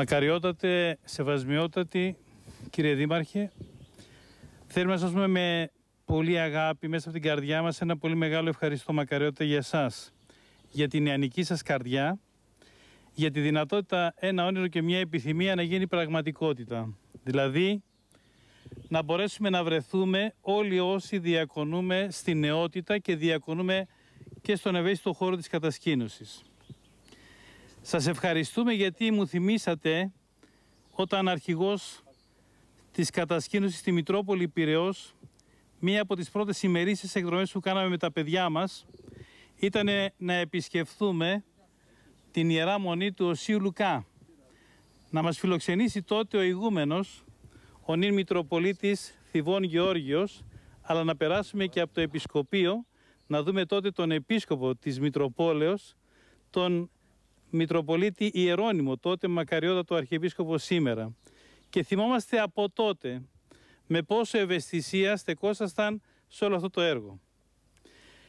Μακαριότατε, σεβασμιότατη, κύριε Δήμαρχε, θέλουμε να σας με πολύ αγάπη μέσα από την καρδιά μας ένα πολύ μεγάλο ευχαριστώ μακαριότατε για σας, για την νεανική σας καρδιά, για τη δυνατότητα ένα όνειρο και μια επιθυμία να γίνει πραγματικότητα. Δηλαδή, να μπορέσουμε να βρεθούμε όλοι όσοι διακονούμε στη νεότητα και διακονούμε και στον ευαίσθητο χώρο της κατασκήνωσης. Σας ευχαριστούμε γιατί μου θυμήσατε όταν αρχηγός της κατασκήνωσης στη Μητρόπολη Πειραιός μία από τις πρώτες ημερήσεις εκδρομές που κάναμε με τα παιδιά μας ήταν να επισκεφθούμε την Ιερά Μονή του Οσίου Λουκά. Να μας φιλοξενήσει τότε ο ηγούμενος, ο νυν Μητροπολίτης Θηβών Γεώργιος, αλλά να περάσουμε και από το Επισκοπείο, να δούμε τότε τον Επίσκοπο της Μητροπόλεως, τον Μητροπολίτη Ιερώνυμο, τότε μακαριότατο αρχιεπίσκοπο σήμερα. Και θυμόμαστε από τότε με πόσο ευαισθησία στεκόσασταν σε όλο αυτό το έργο.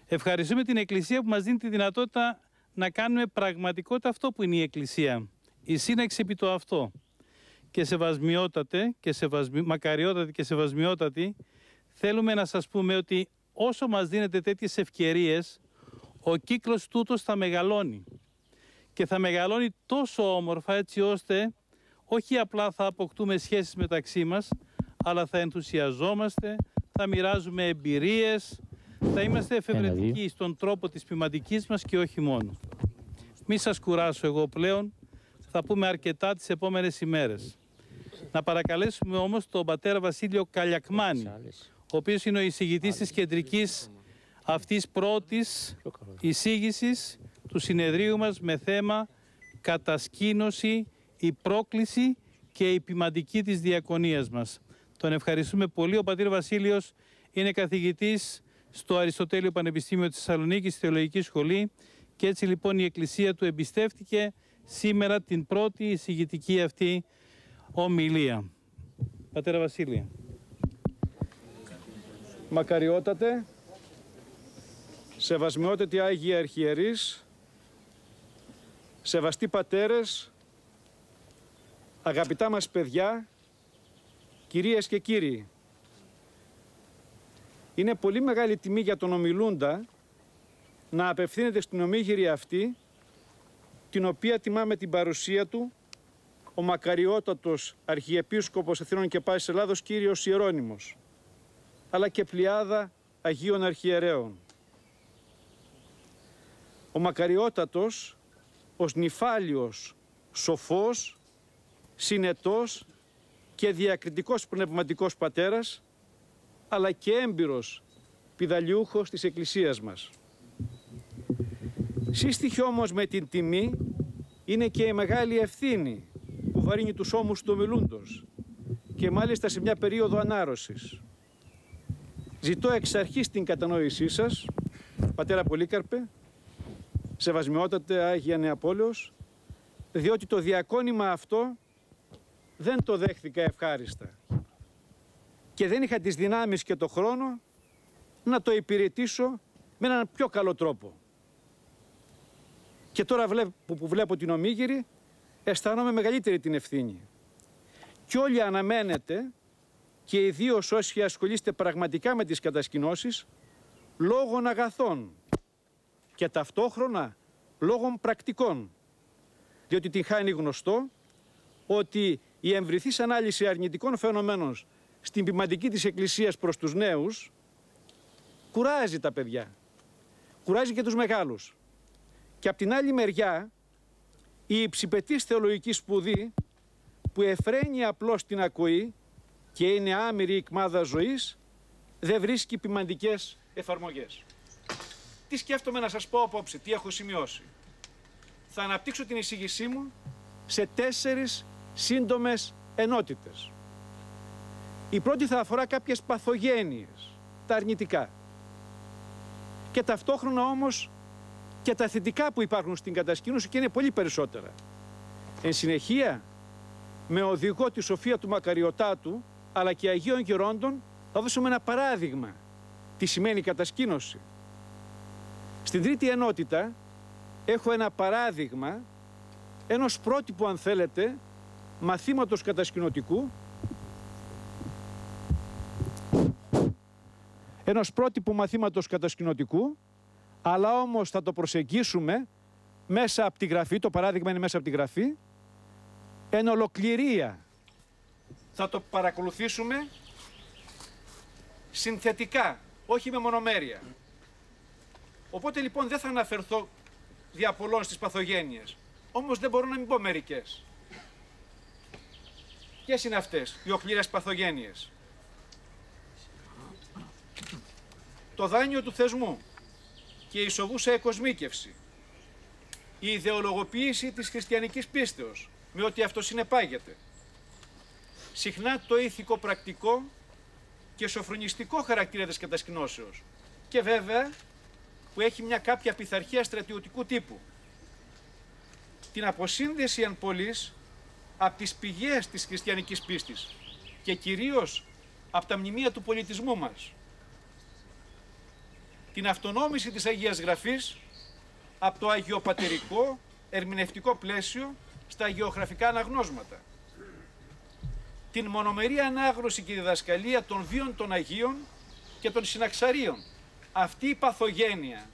Ευχαριστούμε την Εκκλησία που μας δίνει τη δυνατότητα να κάνουμε πραγματικότητα αυτό που είναι η Εκκλησία. Η σύναξη επί το αυτό. Και σεβασμιότατε, και σεβασμι... και σεβασμιότατη, θέλουμε να σας πούμε ότι όσο μας δίνετε τέτοιες ευκαιρίες, ο κύκλος τούτος θα μεγαλώνει και θα μεγαλώνει τόσο όμορφα έτσι ώστε όχι απλά θα αποκτούμε σχέσεις μεταξύ μας, αλλά θα ενθουσιαζόμαστε, θα μοιράζουμε εμπειρίες, θα είμαστε εφευρετικοί στον τρόπο της ποιηματικής μας και όχι μόνο. Μη σας κουράσω εγώ πλέον, θα πούμε αρκετά τις επόμενες ημέρες. Να παρακαλέσουμε όμως τον πατέρα Βασίλειο Καλιακμάνη, ο οποίος είναι ο εισηγητής της κεντρικής αυτής πρώτης εισήγησης του συνεδρίου μας με θέμα κατασκήνωση, η πρόκληση και η ποιμαντική της διακονίας μας. Τον ευχαριστούμε πολύ. Ο πατήρ Βασίλειος είναι καθηγητής στο Αριστοτέλειο Πανεπιστήμιο της Θεσσαλονίκης, Θεολογική Σχολή και έτσι λοιπόν η Εκκλησία του εμπιστεύτηκε σήμερα την πρώτη εισηγητική αυτή ομιλία. Πατέρα Βασίλεια. Μακαριότατε, σεβασμιότατη Άγιοι Αρχιερείς, Σεβαστοί πατέρες, αγαπητά μας παιδιά, κυρίες και κύριοι, είναι πολύ μεγάλη τιμή για τον ομιλούντα να απευθύνεται στην ομίγυρη αυτή, την οποία τιμά με την παρουσία του ο μακαριότατος Αρχιεπίσκοπος Αθήνων και Πάσης Ελλάδος, κύριος Ιερώνυμος, αλλά και πλειάδα Αγίων Αρχιερέων. Ο μακαριότατος ως νυφάλιος σοφός, συνετός και διακριτικός πνευματικός πατέρας, αλλά και έμπειρος πιδαλιούχος της Εκκλησίας μας. Σύστοιχη όμως με την τιμή είναι και η μεγάλη ευθύνη που βαρύνει τους ώμους του ομιλούντος και μάλιστα σε μια περίοδο ανάρρωσης. Ζητώ εξ αρχής την κατανόησή σας, πατέρα Πολύκαρπε, Σεβασμιότατε Άγια Νεαπόλεως, διότι το διακόνημα αυτό δεν το δέχθηκα ευχάριστα και δεν είχα τις δυνάμεις και το χρόνο να το υπηρετήσω με έναν πιο καλό τρόπο. Και τώρα που βλέπω την Ομίγυρη αισθάνομαι μεγαλύτερη την ευθύνη. Και όλοι αναμένετε και ιδίω όσοι ασχολείστε πραγματικά με τις κατασκηνώσεις λόγων αγαθών και ταυτόχρονα λόγων πρακτικών. Διότι την χάνει γνωστό ότι η εμβριθής ανάλυση αρνητικών φαινομένων στην ποιμαντική της Εκκλησίας προς τους νέους κουράζει τα παιδιά, κουράζει και τους μεγάλους. Και από την άλλη μεριά η υψηπετής θεολογική σπουδή που εφραίνει απλώς την ακοή και είναι άμυρη η κμάδα ζωής δεν βρίσκει ποιμαντικές εφαρμογές τι σκέφτομαι να σας πω απόψε, τι έχω σημειώσει. Θα αναπτύξω την εισήγησή μου σε τέσσερις σύντομες ενότητες. Η πρώτη θα αφορά κάποιες παθογένειες, τα αρνητικά. Και ταυτόχρονα όμως και τα θετικά που υπάρχουν στην κατασκήνωση και είναι πολύ περισσότερα. Εν συνεχεία, με οδηγό τη σοφία του Μακαριωτάτου, αλλά και Αγίων Γερόντων, θα δώσουμε ένα παράδειγμα τι σημαίνει κατασκήνωση, στην τρίτη ενότητα έχω ένα παράδειγμα ενός πρότυπου αν θέλετε μαθήματος κατασκηνωτικού ενός πρότυπου μαθήματος κατασκηνωτικού αλλά όμως θα το προσεγγίσουμε μέσα από τη γραφή, το παράδειγμα είναι μέσα από τη γραφή εν ολοκληρία θα το παρακολουθήσουμε συνθετικά, όχι με μονομέρεια. Οπότε λοιπόν δεν θα αναφερθώ δια πολλών στις παθογένειες. Όμως δεν μπορώ να μην πω μερικές. Ποιες είναι αυτές οι οχλήρες παθογένειες. Το δάνειο του θεσμού και η σοβούσα εκοσμίκευση. Η ιδεολογοποίηση της χριστιανικής πίστεως με ό,τι αυτό συνεπάγεται. Συχνά το ήθικο πρακτικό και σοφρονιστικό χαρακτήρα της κατασκηνώσεως. Και βέβαια που έχει μια κάποια πειθαρχία στρατιωτικού τύπου. Την αποσύνδεση εν πωλής από τις πηγές της χριστιανικής πίστης και κυρίως από τα μνημεία του πολιτισμού μας. Την αυτονόμηση της Αγίας Γραφής από το αγιοπατερικό ερμηνευτικό πλαίσιο στα γεωγραφικά αναγνώσματα. Την μονομερή ανάγνωση και διδασκαλία των βίων των Αγίων και των συναξαρίων αυτή η παθογένεια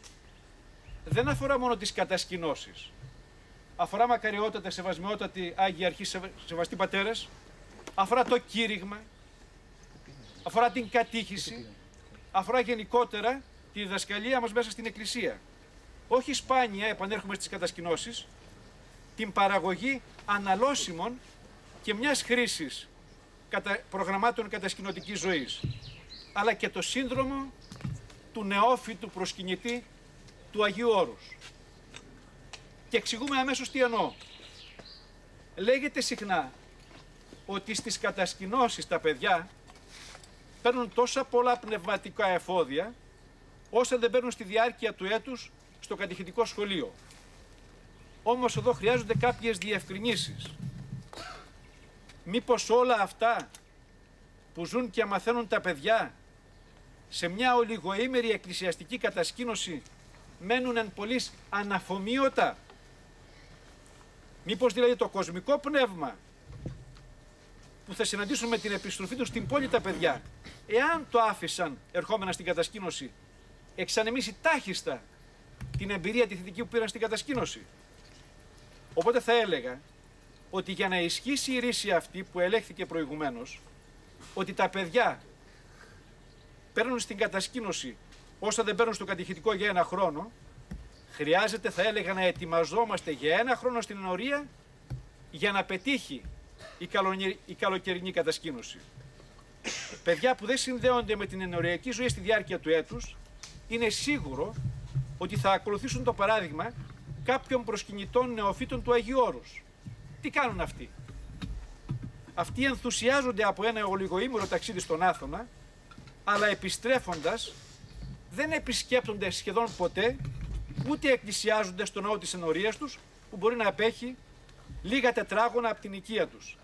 δεν αφορά μόνο τις κατασκηνώσεις. Αφορά μακαριότατα σεβασμιότατη Άγιοι Αρχής, σεβαστοί πατέρες. Αφορά το κήρυγμα. Αφορά την κατήχηση. Αφορά γενικότερα τη διδασκαλία μας μέσα στην Εκκλησία. Όχι σπάνια, επανέρχομαι στις κατασκηνώσεις, την παραγωγή αναλώσιμων και μιας χρήσης προγραμμάτων κατασκηνωτικής ζωής, αλλά και το σύνδρομο του νεόφυτου προσκυνητή του Αγίου Όρους. Και εξηγούμε αμέσως τι εννοώ. Λέγεται συχνά ότι στις κατασκηνώσεις τα παιδιά παίρνουν τόσα πολλά πνευματικά εφόδια όσα δεν παίρνουν στη διάρκεια του έτους στο κατηχητικό σχολείο. Όμως εδώ χρειάζονται κάποιες διευκρινήσεις. Μήπως όλα αυτά που ζουν και μαθαίνουν τα παιδιά σε μια ολιγοήμερη εκκλησιαστική κατασκήνωση μένουν εν πολλής αναφομοίωτα. Μήπως δηλαδή το κοσμικό πνεύμα που θα συναντήσουν με την επιστροφή τους στην πόλη τα παιδιά, εάν το άφησαν ερχόμενα στην κατασκήνωση, εξανεμίσει τάχιστα την εμπειρία τη θετική που πήραν στην κατασκήνωση. Οπότε θα έλεγα ότι για να ισχύσει η ρίση αυτή που ελέγχθηκε προηγουμένως, ότι τα παιδιά παίρνουν στην κατασκήνωση όσα δεν παίρνουν στο κατηχητικό για ένα χρόνο, χρειάζεται, θα έλεγα, να ετοιμαζόμαστε για ένα χρόνο στην ενορία για να πετύχει η, η καλοκαιρινή κατασκήνωση. Παιδιά που δεν συνδέονται με την ενοριακή ζωή στη διάρκεια του έτους, είναι σίγουρο ότι θα ακολουθήσουν το παράδειγμα κάποιων προσκυνητών νεοφύτων του Αγίου Όρους. Τι κάνουν αυτοί. Αυτοί ενθουσιάζονται από ένα ολιγοήμερο ταξίδι στον Άθωνα, αλλά επιστρέφοντας δεν επισκέπτονται σχεδόν ποτέ ούτε εκκλησιάζονται στον ναό της ενορίας τους που μπορεί να απέχει λίγα τετράγωνα από την οικία τους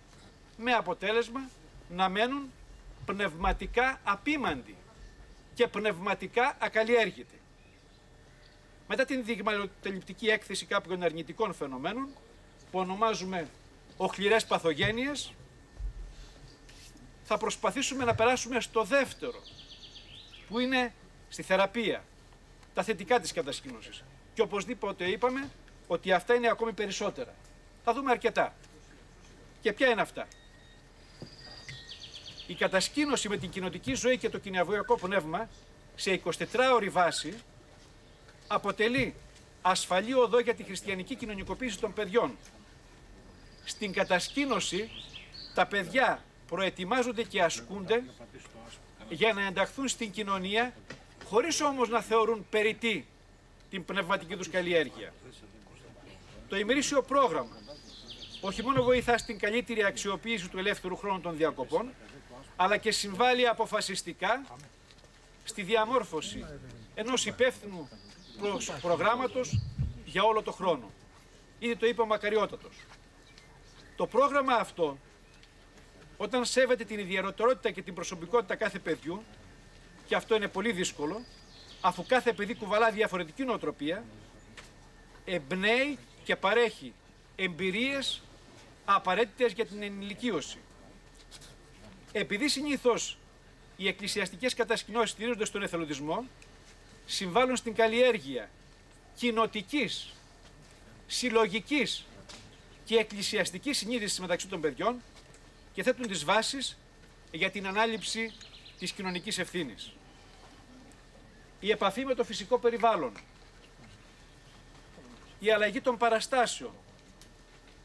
με αποτέλεσμα να μένουν πνευματικά απίμαντοι και πνευματικά ακαλλιέργητοι. Μετά την δειγματοληπτική έκθεση κάποιων αρνητικών φαινομένων που ονομάζουμε οχληρές παθογένειες θα προσπαθήσουμε να περάσουμε στο δεύτερο, που είναι στη θεραπεία, τα θετικά της κατασκήνωσης. Και οπωσδήποτε είπαμε ότι αυτά είναι ακόμη περισσότερα. Θα δούμε αρκετά. Και ποια είναι αυτά. Η κατασκήνωση με την κοινωτική ζωή και το κοινιαβουιακό πνεύμα σε 24ωρη βάση αποτελεί ασφαλή οδό για τη χριστιανική κοινωνικοποίηση των παιδιών. Στην κατασκήνωση τα παιδιά προετοιμάζονται και ασκούνται για να ενταχθούν στην κοινωνία, χωρίς όμως να θεωρούν περιττή την πνευματική τους καλλιέργεια. Το ημερήσιο πρόγραμμα όχι μόνο βοηθά στην καλύτερη αξιοποίηση του ελεύθερου χρόνου των διακοπών, αλλά και συμβάλλει αποφασιστικά στη διαμόρφωση ενός υπεύθυνου προγράμματος για όλο το χρόνο. Ήδη το είπα Μακαριότατος. Το πρόγραμμα αυτό όταν σέβεται την ιδιαιτερότητα και την προσωπικότητα κάθε παιδιού, και αυτό είναι πολύ δύσκολο, αφού κάθε παιδί κουβαλά διαφορετική νοοτροπία, εμπνέει και παρέχει εμπειρίες απαραίτητες για την ενηλικίωση. Επειδή συνήθως οι εκκλησιαστικές κατασκηνώσεις στηρίζονται στον εθελοντισμό, συμβάλλουν στην καλλιέργεια κοινοτικής, συλλογικής και εκκλησιαστικής συνείδησης μεταξύ των παιδιών, και θέτουν τις βάσεις για την ανάληψη της κοινωνικής ευθύνης. Η επαφή με το φυσικό περιβάλλον, η αλλαγή των παραστάσεων,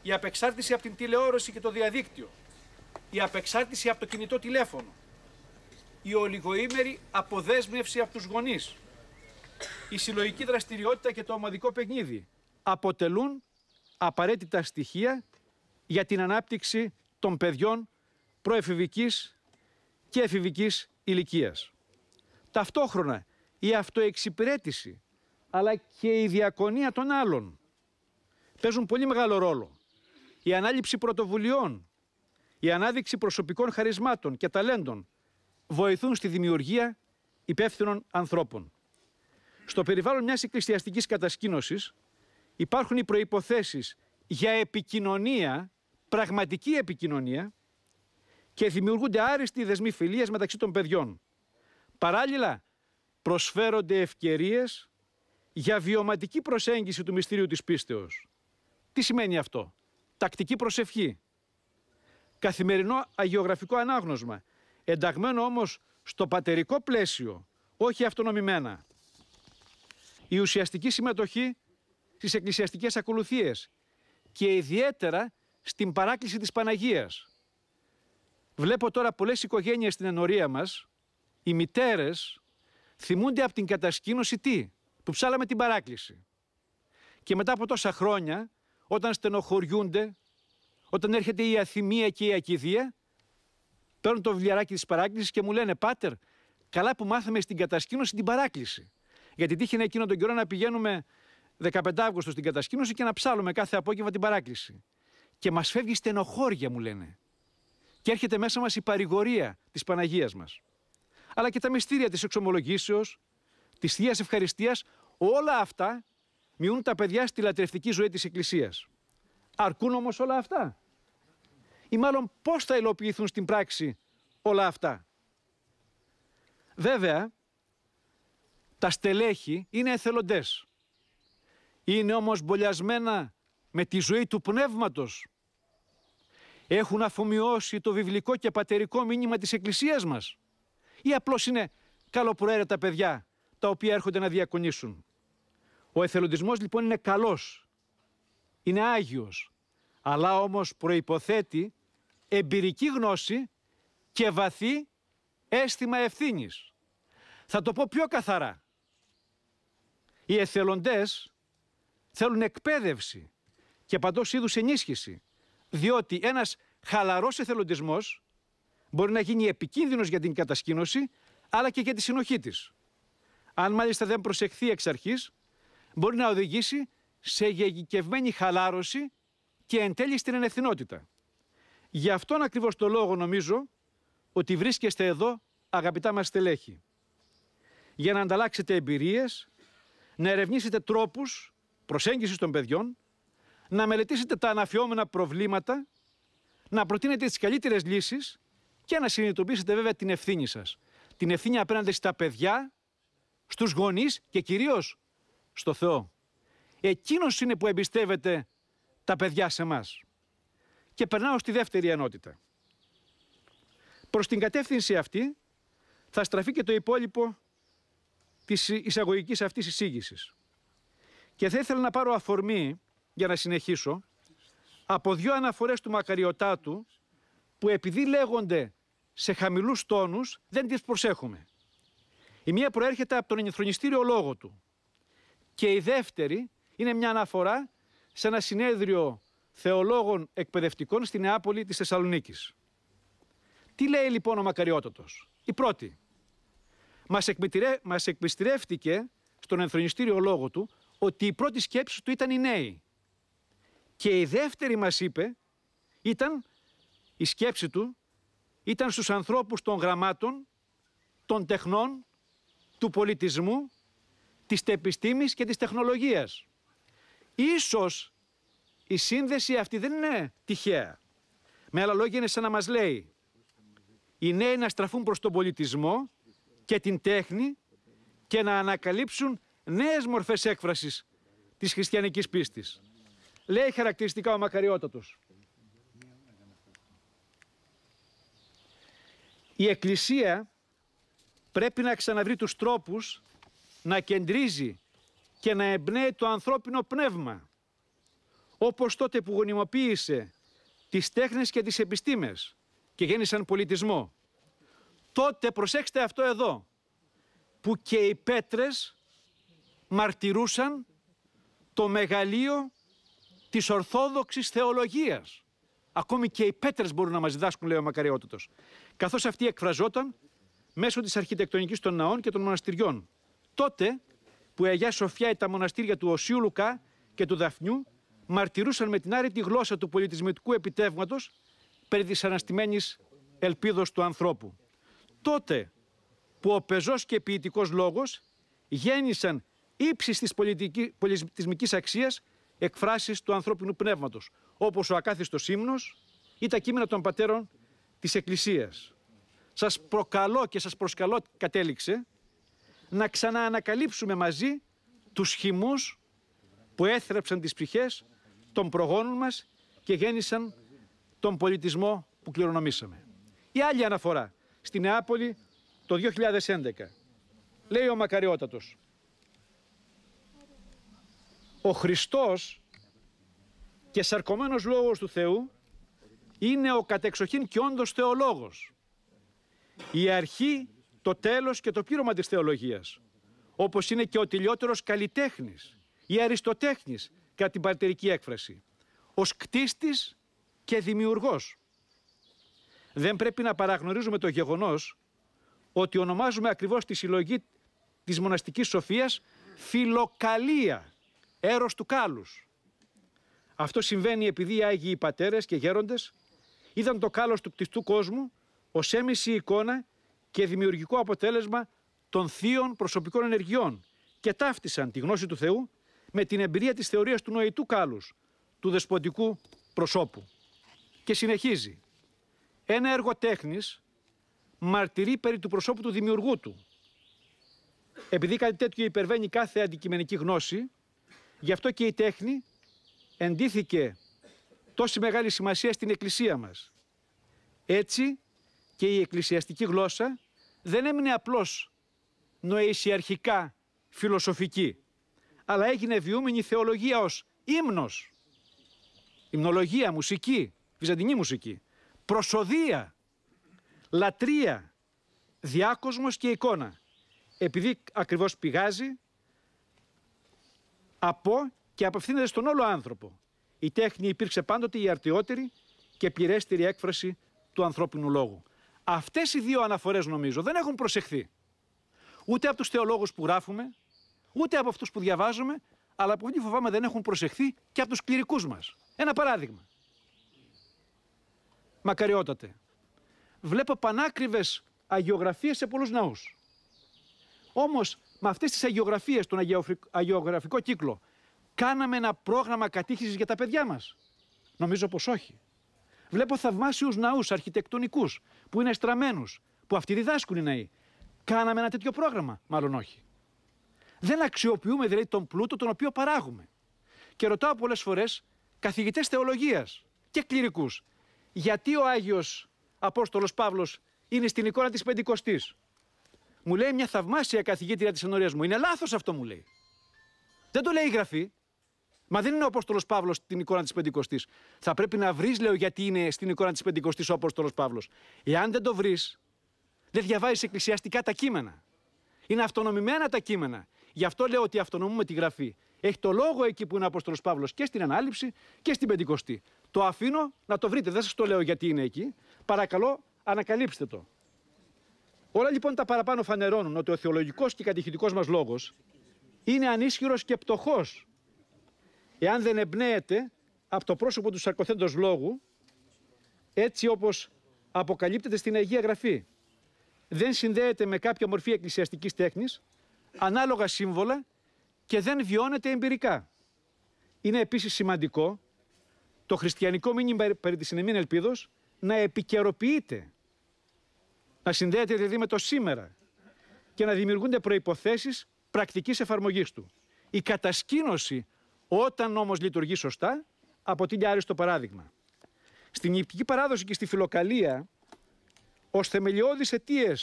η απεξάρτηση από την τηλεόραση και το διαδίκτυο, η απεξάρτηση από το κινητό τηλέφωνο, η ολιγοήμερη αποδέσμευση από τους γονείς, η συλλογική δραστηριότητα και το ομαδικό παιχνίδι αποτελούν απαραίτητα στοιχεία για την ανάπτυξη των παιδιών προεφηβικής και εφηβικής ηλικίας. Ταυτόχρονα η αυτοεξυπηρέτηση αλλά και η διακονία των άλλων παίζουν πολύ μεγάλο ρόλο. Η ανάληψη πρωτοβουλειών, η ανάδειξη προσωπικών χαρισμάτων και ταλέντων βοηθούν στη δημιουργία υπεύθυνων ανθρώπων. Στο περιβάλλον μιας εκκλησιαστικής κατασκήνωσης υπάρχουν οι προϋποθέσεις για επικοινωνία πραγματική επικοινωνία και δημιουργούνται άριστοι δεσμοί φιλίας μεταξύ των παιδιών. Παράλληλα, προσφέρονται ευκαιρίες για βιωματική προσέγγιση του μυστήριου της πίστεως. Τι σημαίνει αυτό. Τακτική προσευχή. Καθημερινό αγιογραφικό ανάγνωσμα. Ενταγμένο όμως στο πατερικό πλαίσιο, όχι αυτονομημένα. Η ουσιαστική συμμετοχή στις εκκλησιαστικές ακολουθίες και ιδιαίτερα στην παράκληση της Παναγίας. Βλέπω τώρα πολλές οικογένειες στην ενορία μας, οι μητέρες θυμούνται από την κατασκήνωση τι, που ψάλαμε την παράκληση. Και μετά από τόσα χρόνια, όταν στενοχωριούνται, όταν έρχεται η αθυμία και η ακιδεία, παίρνουν το βιβλιαράκι της παράκλησης και μου λένε «Πάτερ, καλά που μάθαμε στην κατασκήνωση την παράκληση». Γιατί τύχαινε εκείνο τον καιρό να πηγαίνουμε 15 Αύγουστο στην κατασκήνωση και να ψάλουμε κάθε απόγευμα την παράκληση και μας φεύγει στενοχώρια μου λένε. Και έρχεται μέσα μας η παρηγορία της Παναγίας μας. Αλλά και τα μυστήρια της εξομολογήσεως, της θείας Ευχαριστίας, όλα αυτά μειούν τα παιδιά στη λατρευτική ζωή της Εκκλησίας. Αρκούν όμως όλα αυτά. Ή μάλλον πώς θα υλοποιηθούν στην πράξη όλα αυτά. Βέβαια, τα στελέχη είναι εθελοντές. Είναι όμως μπολιασμένα με τη ζωή του πνεύματος. Έχουν αφομοιώσει το βιβλικό και πατερικό μήνυμα της Εκκλησίας μας. Ή απλώς είναι καλοπροαίρετα παιδιά τα οποία έρχονται να διακονήσουν. Ο εθελοντισμός λοιπόν είναι καλός, είναι άγιος, αλλά όμως προϋποθέτει εμπειρική γνώση και βαθύ αίσθημα ευθύνης. Θα το πω πιο καθαρά. Οι εθελοντές θέλουν εκπαίδευση, και παντός είδους ενίσχυση. Διότι ένας χαλαρός εθελοντισμός μπορεί να γίνει επικίνδυνος για την κατασκήνωση αλλά και για τη συνοχή της. Αν μάλιστα δεν προσεχθεί εξ αρχής, μπορεί να οδηγήσει σε γεγικευμένη χαλάρωση και εν τέλει στην ενεθνότητα. Γι' αυτόν ακριβώς το λόγο νομίζω ότι βρίσκεστε εδώ, αγαπητά μας στελέχη, για να ανταλλάξετε εμπειρίες, να ερευνήσετε τρόπους, προσέγγισης των παιδιών, να μελετήσετε τα αναφιόμενα προβλήματα, να προτείνετε τις καλύτερες λύσεις και να συνειδητοποιήσετε βέβαια την ευθύνη σας. Την ευθύνη απέναντι στα παιδιά, στους γονείς και κυρίως στο Θεό. Εκείνος είναι που εμπιστεύεται τα παιδιά σε εμά. Και περνάω στη δεύτερη ενότητα. Προς την κατεύθυνση αυτή θα στραφεί και το υπόλοιπο της εισαγωγικής αυτής εισήγησης. Και θα ήθελα να πάρω αφορμή για να συνεχίσω, από δύο αναφορές του Μακαριωτάτου, που επειδή λέγονται σε χαμηλούς τόνους, δεν τις προσέχουμε. Η μία προέρχεται από τον ενηθρονιστήριο λόγο του. Και η δεύτερη είναι μια αναφορά σε ένα συνέδριο θεολόγων εκπαιδευτικών στην Νεάπολη της Θεσσαλονίκης. Τι λέει λοιπόν ο Μακαριότατος. Η πρώτη. Μας, εκμυστηρεύτηκε στον ενθρονιστήριο λόγο του ότι η πρώτη σκέψη του ήταν οι νέοι. Και η δεύτερη μας είπε ήταν η σκέψη του ήταν στους ανθρώπους των γραμμάτων, των τεχνών, του πολιτισμού, της επιστήμης και της τεχνολογίας. Ίσως η σύνδεση αυτή δεν είναι τυχαία. Με άλλα λόγια είναι σαν να μας λέει οι νέοι να στραφούν προς τον πολιτισμό και την τέχνη και να ανακαλύψουν νέες μορφές έκφρασης της χριστιανικής πίστης λέει χαρακτηριστικά ο μακαριότατος. Η Εκκλησία πρέπει να ξαναβρει τους τρόπους να κεντρίζει και να εμπνέει το ανθρώπινο πνεύμα, όπως τότε που γονιμοποίησε τις τέχνες και τις επιστήμες και γέννησαν πολιτισμό. Τότε προσέξτε αυτό εδώ, που και οι πέτρες μαρτυρούσαν το μεγαλείο της Ορθόδοξης θεολογίας. Ακόμη και οι πέτρες μπορούν να μας διδάσκουν, λέει ο Μακαριότητος, Καθώς αυτή εκφραζόταν μέσω της αρχιτεκτονικής των ναών και των μοναστηριών. Τότε που η Αγιά Σοφιά ή τα μοναστήρια του Οσίου Λουκά και του Δαφνιού μαρτυρούσαν με την άρετη γλώσσα του πολιτισμικού επιτεύγματος περί της αναστημένης ελπίδος του ανθρώπου. Τότε που ο πεζός και ποιητικός λόγος γέννησαν ύψης της πολιτισμικής αξίας εκφράσεις του ανθρώπινου πνεύματος, όπως ο ακάθιστος ύμνος ή τα κείμενα των πατέρων της Εκκλησίας. Σας προκαλώ και σας προσκαλώ, κατέληξε, να ξαναανακαλύψουμε μαζί τους χυμούς που έθρεψαν τις ψυχές των προγόνων μας και γέννησαν τον πολιτισμό που κληρονομήσαμε. Η άλλη αναφορά στη Νεάπολη το 2011. Λέει ο Μακαριότατος, ο Χριστός και σαρκωμένος λόγος του Θεού είναι ο κατεξοχήν και όντως θεολόγος. Η αρχή, το τέλος και το πλήρωμα της θεολογίας. Όπως είναι και ο τελειότερος καλλιτέχνης ή αριστοτέχνης κατά την παρτερική έκφραση. Ο κτίστης και δημιουργός. Δεν πρέπει να παραγνωρίζουμε το γεγονός ότι ονομάζουμε ακριβώς τη συλλογή της μοναστικής σοφίας φιλοκαλία έρος του κάλους. Αυτό συμβαίνει επειδή οι Άγιοι Πατέρες και Γέροντες είδαν το κάλος του κτιστού κόσμου ως έμιση εικόνα και δημιουργικό αποτέλεσμα των θείων προσωπικών ενεργειών και ταύτισαν τη γνώση του Θεού με την εμπειρία της θεωρίας του νοητού κάλους, του δεσποντικού προσώπου. Και συνεχίζει. Ένα έργο τέχνης μαρτυρεί περί του προσώπου του δημιουργού του. Επειδή κάτι τέτοιο υπερβαίνει κάθε αντικειμενική γνώση, Γι' αυτό και η τέχνη εντύθηκε τόση μεγάλη σημασία στην εκκλησία μας. Έτσι και η εκκλησιαστική γλώσσα δεν έμεινε απλώς νοησιαρχικά φιλοσοφική, αλλά έγινε βιούμενη θεολογία ως ύμνος, υμνολογία, μουσική, βυζαντινή μουσική, προσοδία, λατρεία, διάκοσμος και εικόνα. Επειδή ακριβώς πηγάζει από και απευθύνεται στον όλο άνθρωπο. Η τέχνη υπήρξε πάντοτε η αρτιότερη και πληρέστερη έκφραση του ανθρώπινου λόγου. Αυτές οι δύο αναφορές, νομίζω, δεν έχουν προσεχθεί. Ούτε από τους θεολόγους που γράφουμε, ούτε από αυτούς που διαβάζουμε, αλλά πολύ φοβάμαι δεν έχουν προσεχθεί και από τους κληρικούς μας. Ένα παράδειγμα. Μακαριότατε. Βλέπω πανάκριβες αγιογραφίες σε πολλούς ναούς. Όμως με αυτές τις αγιογραφίες, τον αγιογραφικό κύκλο, κάναμε ένα πρόγραμμα κατήχησης για τα παιδιά μας. Νομίζω πως όχι. Βλέπω θαυμάσιους ναούς αρχιτεκτονικούς που είναι στραμμένους, που αυτοί διδάσκουν οι ναοί. Κάναμε ένα τέτοιο πρόγραμμα, μάλλον όχι. Δεν αξιοποιούμε δηλαδή τον πλούτο τον οποίο παράγουμε. Και ρωτάω πολλές φορές καθηγητές θεολογίας και κληρικούς, γιατί ο Άγιος Απόστολος Παύλος είναι στην εικόνα της Πεντηκοστής μου λέει μια θαυμάσια καθηγήτρια της ενορίας μου. Είναι λάθος αυτό μου λέει. Δεν το λέει η γραφή. Μα δεν είναι ο Απόστολος Παύλος στην εικόνα της Πεντηκοστής. Θα πρέπει να βρεις, λέω, γιατί είναι στην εικόνα της Πεντηκοστής ο Απόστολος Παύλος. Εάν δεν το βρεις, δεν διαβάζεις εκκλησιαστικά τα κείμενα. Είναι αυτονομημένα τα κείμενα. Γι' αυτό λέω ότι αυτονομούμε τη γραφή. Έχει το λόγο εκεί που είναι ο Απόστολος Παύλος και στην ανάληψη και στην Πεντηκοστή. Το αφήνω να το βρείτε. Δεν σας το λέω γιατί είναι εκεί. Παρακαλώ, ανακαλύψτε το. Όλα λοιπόν τα παραπάνω φανερώνουν ότι ο θεολογικός και κατηχητικός μας λόγος είναι ανίσχυρος και πτωχός, εάν δεν εμπνέεται από το πρόσωπο του σαρκοθέντος λόγου, έτσι όπως αποκαλύπτεται στην Αγία Γραφή. Δεν συνδέεται με κάποια μορφή εκκλησιαστικής τέχνης, ανάλογα σύμβολα και δεν βιώνεται εμπειρικά. Είναι επίσης σημαντικό το χριστιανικό μήνυμα περί της συνεμήν ελπίδος να επικαιροποιείται να συνδέεται δηλαδή με το σήμερα και να δημιουργούνται προϋποθέσεις πρακτικής εφαρμογής του. Η κατασκήνωση, όταν όμως λειτουργεί σωστά, αποτελεί άριστο παράδειγμα. Στην ιππική παράδοση και στη φιλοκαλία, ως θεμελιώδεις αιτίες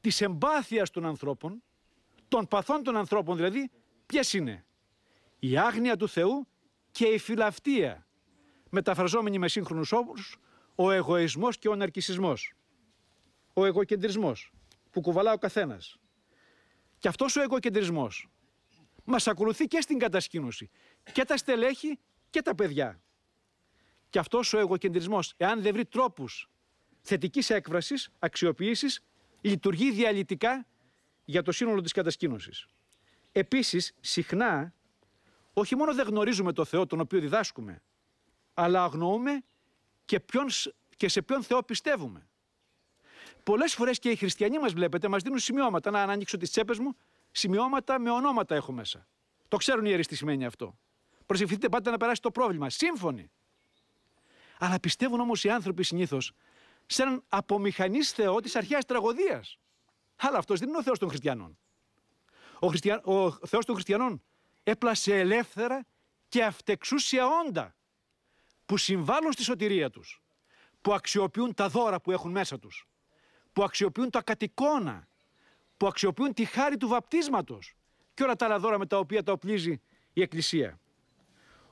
της εμπάθειας των ανθρώπων, των παθών των ανθρώπων δηλαδή, ποιες είναι. Η άγνοια του Θεού και η φιλαυτία, μεταφραζόμενη με σύγχρονους όρους, ο εγωισμός και ο ναρκισισμός ο εγωκεντρισμός που κουβαλάει ο καθένας. Και αυτός ο εγωκεντρισμός μας ακολουθεί και στην κατασκήνωση. Και τα στελέχη και τα παιδιά. Και αυτός ο εγωκεντρισμός, εάν δεν βρει τρόπους θετικής έκφρασης, αξιοποίησης, λειτουργεί διαλυτικά για το σύνολο της κατασκήνωσης. Επίσης, συχνά, όχι μόνο δεν γνωρίζουμε το Θεό τον οποίο διδάσκουμε, αλλά αγνοούμε και, και σε ποιον Θεό πιστεύουμε. Πολλές φορές και οι χριστιανοί μας, βλέπετε, μας δίνουν σημειώματα. Να, να ανοίξω τις τσέπες μου, σημειώματα με ονόματα έχω μέσα. Το ξέρουν οι ιερεί τι αυτό. Προσευχηθείτε πάντα να περάσει το πρόβλημα. Σύμφωνοι. Αλλά πιστεύουν όμως οι άνθρωποι συνήθως σε έναν απομηχανής Θεό της αρχαίας τραγωδίας. Αλλά αυτός δεν είναι ο Θεός των Χριστιανών. Ο, Χριστια... ο Θεός των Χριστιανών έπλασε ελεύθερα και αυτεξούσια όντα που συμβάλλουν στη σωτηρία τους, που αξιοποιούν τα δώρα που έχουν μέσα τους που αξιοποιούν τα κατοικώνα, που αξιοποιούν τη χάρη του βαπτίσματος και όλα τα άλλα δώρα με τα οποία τα οπλίζει η Εκκλησία.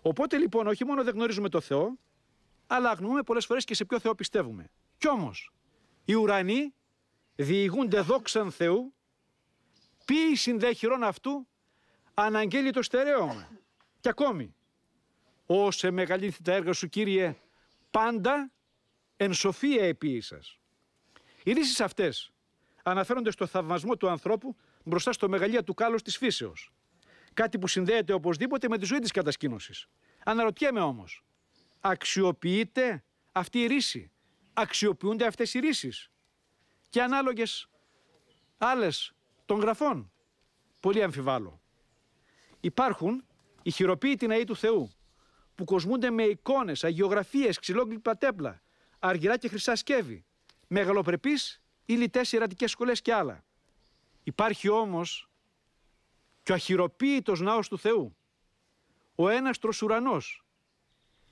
Οπότε λοιπόν όχι μόνο δεν γνωρίζουμε το Θεό, αλλά αγνοούμε πολλές φορές και σε ποιο Θεό πιστεύουμε. Κι όμως οι ουρανοί διηγούνται δόξαν Θεού, ποιοι συνδέχειρον αυτού αναγγέλει το στερέωμα. Και ακόμη, όσε μεγαλύθη τα έργα σου Κύριε, πάντα εν σοφία επί οι λύσεις αυτές αναφέρονται στο θαυμασμό του ανθρώπου μπροστά στο μεγαλείο του καλού της φύσεως. Κάτι που συνδέεται οπωσδήποτε με τη ζωή της κατασκήνωσης. Αναρωτιέμαι όμως, αξιοποιείται αυτή η ρίση, αξιοποιούνται αυτές οι ρίσεις και ανάλογες άλλες των γραφών. Πολύ αμφιβάλλω. Υπάρχουν οι χειροποίητοι ναοί του Θεού που κοσμούνται με εικόνες, αγιογραφίες, ξυλόγκλιπα τέπλα, αργυρά και χρυσά σκεύη, μεγαλοπρεπείς ή λιτές ιερατικές σχολές και άλλα. Υπάρχει όμως και ο αχυροποίητος ναός του Θεού, ο έναστρος ουρανός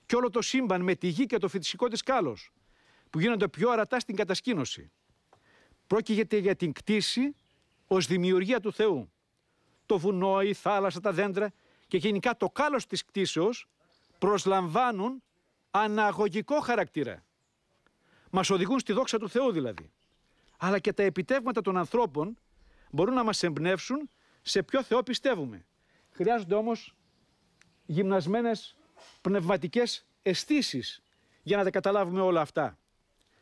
και όλο το σύμπαν με τη γη και το φυσικό της κάλος, που γίνονται πιο αρατά στην κατασκήνωση. Πρόκειται για την κτήση ως δημιουργία του Θεού. Το βουνό, η θάλασσα, τα δέντρα και γενικά το κάλος της κτήσεως προσλαμβάνουν αναγωγικό χαρακτήρα. Μας οδηγούν στη δόξα του Θεού δηλαδή. Αλλά και τα επιτεύγματα των ανθρώπων μπορούν να μας εμπνεύσουν σε ποιο Θεό πιστεύουμε. Χρειάζονται όμως γυμνασμένες πνευματικές αισθήσεις για να τα καταλάβουμε όλα αυτά.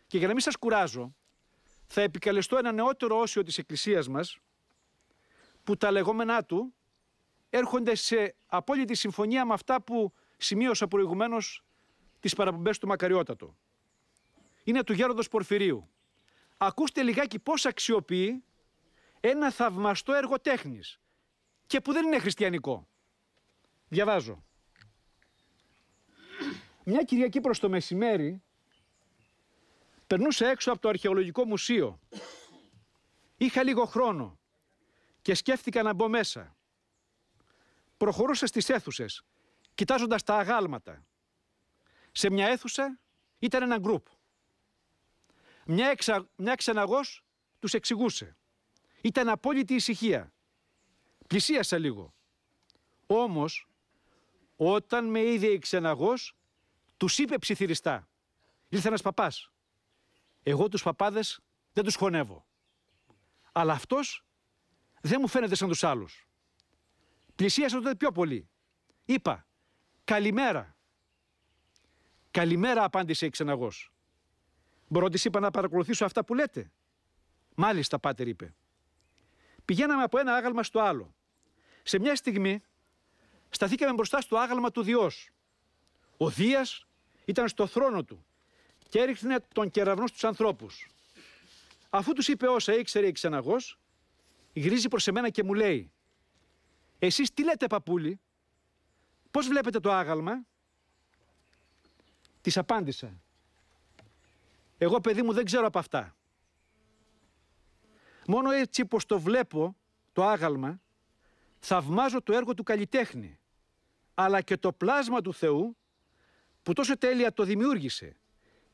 Και για να μην σας κουράζω, θα επικαλεστώ ένα νεότερο όσιο της Εκκλησίας μας, που τα λεγόμενά του έρχονται σε απόλυτη συμφωνία με αυτά που σημείωσα προηγουμένως τις παραπομπές του Μακαριότατο είναι του Γέροντος Πορφυρίου. Ακούστε λιγάκι πώς αξιοποιεί ένα θαυμαστό έργο τέχνης και που δεν είναι χριστιανικό. Διαβάζω. Μια Κυριακή προς το μεσημέρι περνούσε έξω από το αρχαιολογικό μουσείο. Είχα λίγο χρόνο και σκέφτηκα να μπω μέσα. Προχωρούσα στις αίθουσες, κοιτάζοντας τα αγάλματα. Σε μια αίθουσα ήταν ένα γκρουπ. Μια, εξα... μια ξεναγός τους εξηγούσε. Ήταν απόλυτη ησυχία. Πλησίασα λίγο. Όμως, όταν με είδε η ξεναγός, τους είπε ψιθυριστά. Ήλθε ένας παπάς. Εγώ τους παπάδες δεν τους χωνεύω. Αλλά αυτός δεν μου φαίνεται σαν τους άλλους. Πλησίασα τότε πιο πολύ. Είπα, καλημέρα. Καλημέρα απάντησε η ξεναγός. Μπορώ, της είπα να παρακολουθήσω αυτά που λέτε. Μάλιστα, πάτερ, είπε. Πηγαίναμε από ένα άγαλμα στο άλλο. Σε μια στιγμή σταθήκαμε μπροστά στο άγαλμα του Διός. Ο Δίας ήταν στο θρόνο του και έριχνε τον κεραυνό στους ανθρώπους. Αφού τους είπε όσα ήξερε η ξεναγός, γυρίζει προς εμένα και μου λέει: Εσείς τι λέτε, Παπούλη, πώς βλέπετε το άγαλμα. Της απάντησα: εγώ παιδί μου δεν ξέρω από αυτά. Μόνο έτσι πως το βλέπω, το άγαλμα, θαυμάζω το έργο του καλλιτέχνη, αλλά και το πλάσμα του Θεού που τόσο τέλεια το δημιούργησε.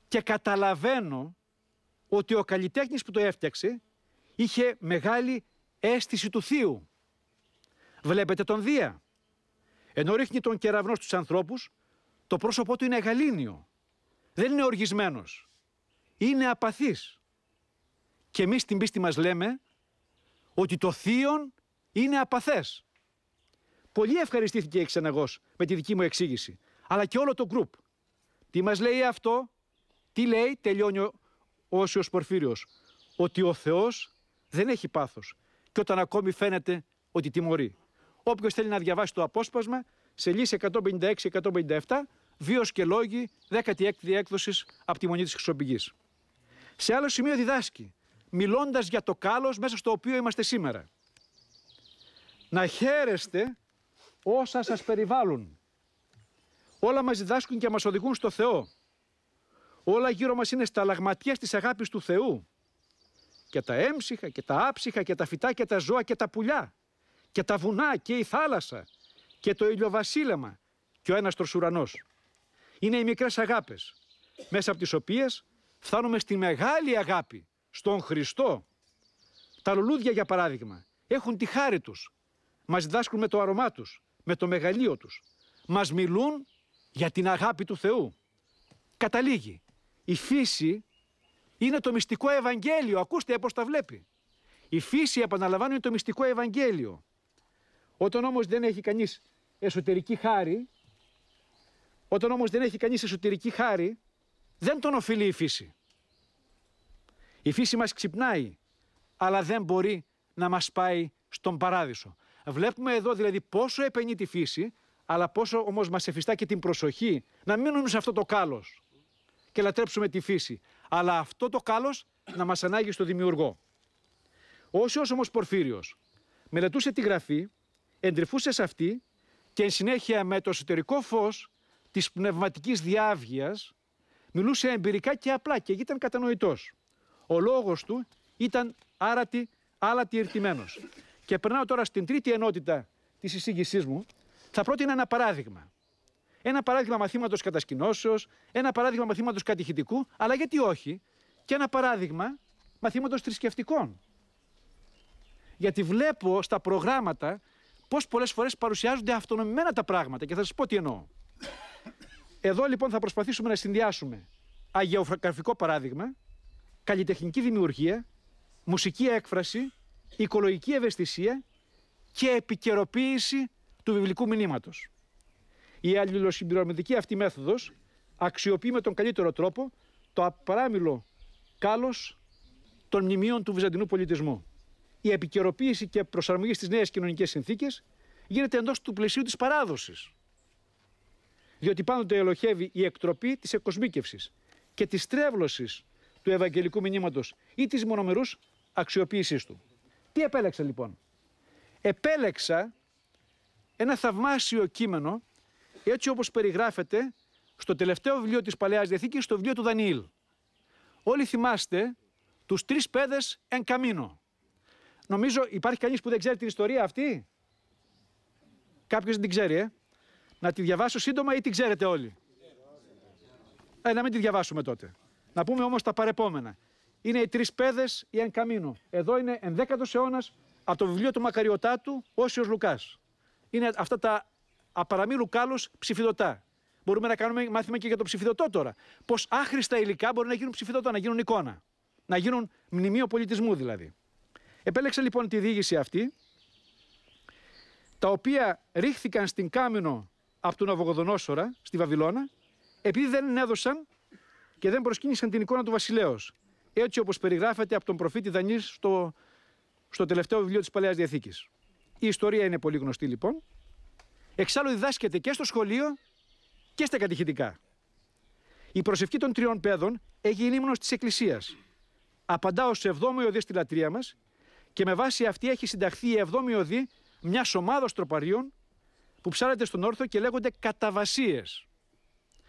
Και καταλαβαίνω ότι ο καλλιτέχνης που το έφτιαξε είχε μεγάλη αίσθηση του θείου. Βλέπετε τον Δία. Ενώ ρίχνει τον κεραυνό στους ανθρώπους, το πρόσωπό του είναι γαλήνιο. Δεν είναι οργισμένος είναι απαθής. Και εμείς στην πίστη μας λέμε ότι το θείον είναι απαθές. Πολύ ευχαριστήθηκε η Ξεναγός με τη δική μου εξήγηση, αλλά και όλο το γκρουπ. Τι μας λέει αυτό, τι λέει, τελειώνει ο Όσιος Πορφύριος, ότι ο Θεός δεν έχει πάθος και όταν ακόμη φαίνεται ότι τιμωρεί. Όποιος θέλει να διαβάσει το απόσπασμα, σε λύση 156-157, βίος και λόγοι, 16η έκδοσης από τη Μονή της Χρυσοπηγής. Σε άλλο σημείο διδάσκει, μιλώντας για το κάλος μέσα στο οποίο είμαστε σήμερα. Να χαίρεστε όσα σας περιβάλλουν. Όλα μας διδάσκουν και μας οδηγούν στο Θεό. Όλα γύρω μας είναι στα σταλαγματιές της αγάπης του Θεού. Και τα έμψυχα και τα άψυχα και τα φυτά και τα ζώα και τα πουλιά. Και τα βουνά και η θάλασσα και το ηλιοβασίλεμα και ο ένας τροσουρανός. Είναι οι μικρές αγάπες, μέσα από τις οποίες φτάνουμε στη μεγάλη αγάπη, στον Χριστό. Τα λουλούδια, για παράδειγμα, έχουν τη χάρη τους. Μας διδάσκουν με το αρωμά τους, με το μεγαλείο τους. Μας μιλούν για την αγάπη του Θεού. Καταλήγει. Η φύση είναι το μυστικό Ευαγγέλιο. Ακούστε πώς τα βλέπει. Η φύση, επαναλαμβάνω, είναι το μυστικό Ευαγγέλιο. Όταν όμως δεν έχει κανείς εσωτερική χάρη, όταν όμως δεν έχει κανείς εσωτερική χάρη, δεν τον οφείλει η φύση. Η φύση μας ξυπνάει, αλλά δεν μπορεί να μας πάει στον παράδεισο. Βλέπουμε εδώ δηλαδή πόσο επενεί τη φύση, αλλά πόσο όμως μας εφιστά και την προσοχή να μείνουμε σε αυτό το κάλος και λατρέψουμε τη φύση. Αλλά αυτό το κάλος να μας ανάγει στο δημιουργό. Όσο Όσιος όμως Πορφύριος μελετούσε τη γραφή, εντρυφούσε σε αυτή και εν συνέχεια με το εσωτερικό φως της πνευματικής διάβγειας Μιλούσε εμπειρικά και απλά και ήταν κατανοητός. Ο λόγος του ήταν άρατη, άλατη ερτημένος. Και περνάω τώρα στην τρίτη ενότητα της εισήγησής μου. Θα πρότεινα ένα παράδειγμα. Ένα παράδειγμα μαθήματος κατασκηνώσεως, ένα παράδειγμα μαθήματος κατηχητικού, αλλά γιατί όχι, και ένα παράδειγμα μαθήματος θρησκευτικών. Γιατί βλέπω στα προγράμματα πώς πολλές φορές παρουσιάζονται αυτονομημένα τα πράγματα και θα σας πω τι εννοώ. Εδώ λοιπόν θα προσπαθήσουμε να συνδυάσουμε αγιογραφικό παράδειγμα, καλλιτεχνική δημιουργία, μουσική έκφραση, οικολογική ευαισθησία και επικαιροποίηση του βιβλικού μήνυματο. Η αλληλοσυμπληρωματική αυτή μέθοδος αξιοποιεί με τον καλύτερο τρόπο το απαράμιλο κάλος των μνημείων του βυζαντινού πολιτισμού. Η επικαιροποίηση και προσαρμογή στις νέες κοινωνικές συνθήκες γίνεται εντός του πλαισίου της παράδοσης διότι πάντοτε ελοχεύει η εκτροπή της εκοσμίκευσης και της τρέβλωσης του ευαγγελικού μηνύματος ή της μονομερούς αξιοποίησής του. Τι επέλεξα λοιπόν. Επέλεξα ένα θαυμάσιο κείμενο έτσι όπως περιγράφεται στο τελευταίο βιβλίο της Παλαιάς Διαθήκης, στο βιβλίο του Δανιήλ. Όλοι θυμάστε τους τρεις παιδες εν καμίνο. Νομίζω υπάρχει κανείς που δεν ξέρει την ιστορία αυτή. Κάποιος δεν την ξέρει, ε. Να τη διαβάσω σύντομα ή την ξέρετε όλοι. Ε, να μην τη διαβάσουμε τότε. Να πούμε όμως τα παρεπόμενα. Είναι οι τρεις πέδες ή εν καμίνο. Εδώ ενδέκατο δέκατος αιώνας από το βιβλίο του Μακαριωτάτου Όσιος Λουκάς. Είναι αυτά τα απαραμή Λουκάλο ψηφιδωτά. Μπορούμε να κάνουμε μάθημα και για το ψηφιδωτό τώρα. Πώς άχρηστα υλικά μπορεί να γίνουν ψηφιδωτό, να γίνουν εικόνα. Να γίνουν μνημείο πολιτισμού δηλαδή. Επέλεξα λοιπόν τη διήγηση αυτή, τα οποία ρίχθηκαν στην Κάμινο από τον Αβογοδονόσορα στη Βαβυλώνα, επειδή δεν έδωσαν και δεν προσκύνησαν την εικόνα του βασιλέως, έτσι όπως περιγράφεται από τον προφήτη Δανή στο, στο τελευταίο βιβλίο της Παλαιάς Διαθήκης. Η ιστορία είναι πολύ γνωστή λοιπόν. Εξάλλου διδάσκεται και στο σχολείο και στα κατηχητικά. Η προσευχή των τριών παιδων έγινε ύμνος της Εκκλησίας. Απαντά ως 7η οδή στη λατρεία μας και με βάση αυτή έχει συνταχθεί η 7η μιας ομάδας τροπαρίων που ψάρεται στον όρθο και λέγονται καταβασίες.